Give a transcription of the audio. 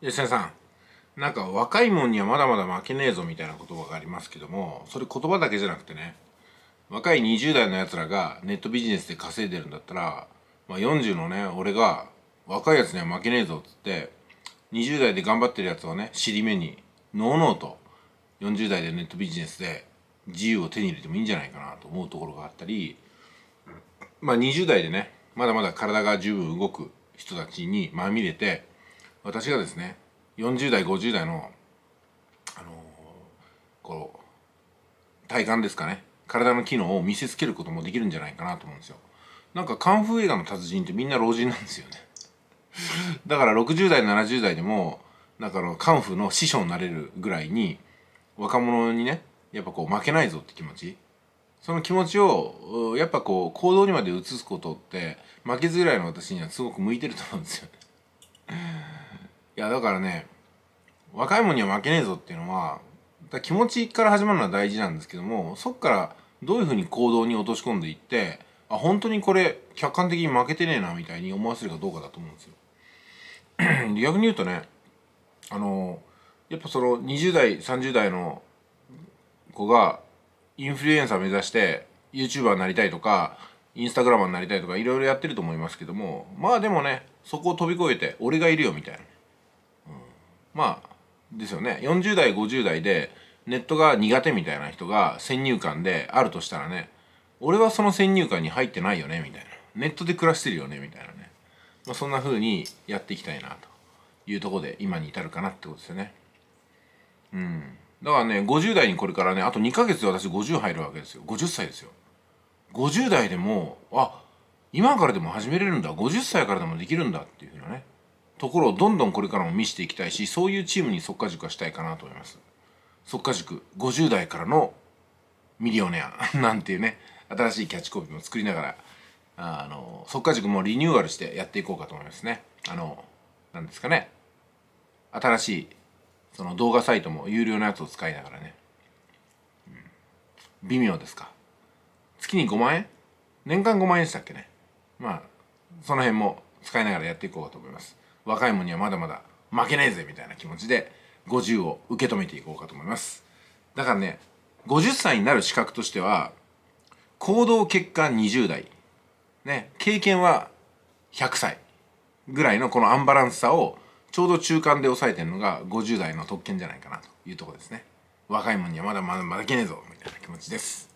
吉田さんなんか若いもんにはまだまだ負けねえぞみたいな言葉がありますけどもそれ言葉だけじゃなくてね若い20代のやつらがネットビジネスで稼いでるんだったら、まあ、40のね俺が若いやつには負けねえぞっつって20代で頑張ってるやつはね尻目にのうのうと40代でネットビジネスで自由を手に入れてもいいんじゃないかなと思うところがあったりまあ20代でねまだまだ体が十分動く人たちにまみれて私がですね40代50代のあのー、こう体感ですかね体の機能を見せつけることもできるんじゃないかなと思うんですよなんかカンフー映画の達人ってみんな老人なんですよね だから60代70代でもなんかのカンフーの師匠になれるぐらいに若者にねやっぱこう負けないぞって気持ちその気持ちをやっぱこう行動にまで移すことって負けず嫌いの私にはすごく向いてると思うんですよいやだからね若いもんには負けねえぞっていうのは気持ちから始まるのは大事なんですけどもそっからどういうふうに行動に落とし込んでいってあ本当にこれ客観的に負けてねえなみたいに思わせるかどうかだと思うんですよ。逆に言うとねあのやっぱその20代30代の子がインフルエンサー目指して YouTuber になりたいとかインスタグラマーになりたいとかいろいろやってると思いますけどもまあでもねそこを飛び越えて俺がいるよみたいなまあですよね40代50代でネットが苦手みたいな人が先入観であるとしたらね俺はその先入観に入ってないよねみたいなネットで暮らしてるよねみたいなね、まあ、そんな風にやっていきたいなというとこで今に至るかなってことですよねうんだからね50代にこれからねあと2ヶ月で私50入るわけですよ50歳ですよ50代でもあ今からでも始めれるんだ50歳からでもできるんだっていうふうなねところをどんどんこれからも見せていきたいしそういうチームに即果塾はしたいかなと思います即果塾50代からのミリオネア なんていうね新しいキャッチコピーも作りながらあの即果塾もリニューアルしてやっていこうかと思いますねあの何ですかね新しいその動画サイトも有料のやつを使いながらね、うん、微妙ですか月に5万円年間5万円でしたっけねまあその辺も使いながらやっていこうかと思います若いもんにはまだまだ負けないぜみたいな気持ちで50を受け止めていこうかと思いますだからね50歳になる資格としては行動結果20代、ね、経験は100歳ぐらいのこのアンバランスさをちょうど中間で抑えてるのが50代の特権じゃないかなというとこですね若いもんにはまだまだ負けねえぞみたいな気持ちです